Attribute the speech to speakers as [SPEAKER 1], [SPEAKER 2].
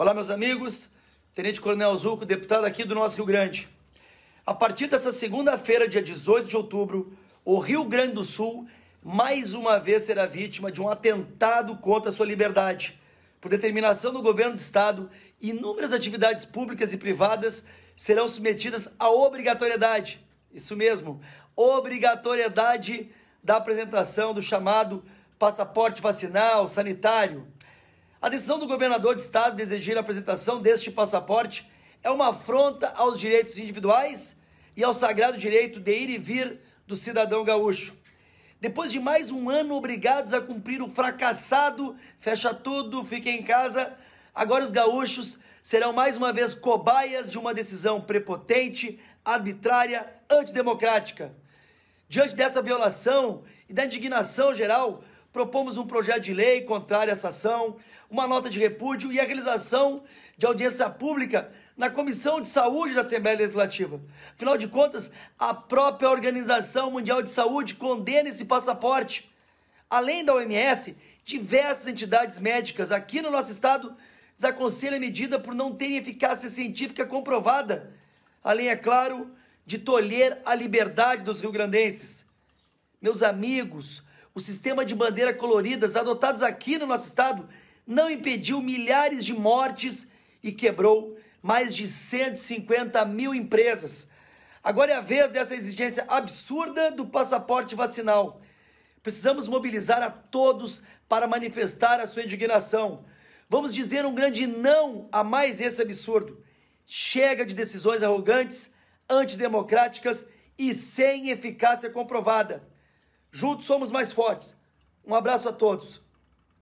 [SPEAKER 1] Olá, meus amigos. Tenente Coronel Zuco, deputado aqui do nosso Rio Grande. A partir dessa segunda-feira, dia 18 de outubro, o Rio Grande do Sul mais uma vez será vítima de um atentado contra a sua liberdade. Por determinação do governo do estado, inúmeras atividades públicas e privadas serão submetidas à obrigatoriedade. Isso mesmo, obrigatoriedade da apresentação do chamado passaporte vacinal, sanitário, a decisão do governador de estado de exigir a apresentação deste passaporte é uma afronta aos direitos individuais e ao sagrado direito de ir e vir do cidadão gaúcho. Depois de mais um ano obrigados a cumprir o fracassado fecha tudo, fique em casa, agora os gaúchos serão mais uma vez cobaias de uma decisão prepotente, arbitrária, antidemocrática. Diante dessa violação e da indignação geral, propomos um projeto de lei contrário a essa ação, uma nota de repúdio e a realização de audiência pública na Comissão de Saúde da Assembleia Legislativa. Afinal de contas, a própria Organização Mundial de Saúde condena esse passaporte. Além da OMS, diversas entidades médicas aqui no nosso estado desaconselham a medida por não ter eficácia científica comprovada. Além, é claro, de tolher a liberdade dos riograndenses. Meus amigos, o sistema de bandeira coloridas adotados aqui no nosso estado não impediu milhares de mortes e quebrou mais de 150 mil empresas. Agora é a vez dessa exigência absurda do passaporte vacinal. Precisamos mobilizar a todos para manifestar a sua indignação. Vamos dizer um grande não a mais esse absurdo. Chega de decisões arrogantes, antidemocráticas e sem eficácia comprovada. Juntos somos mais fortes. Um abraço a todos.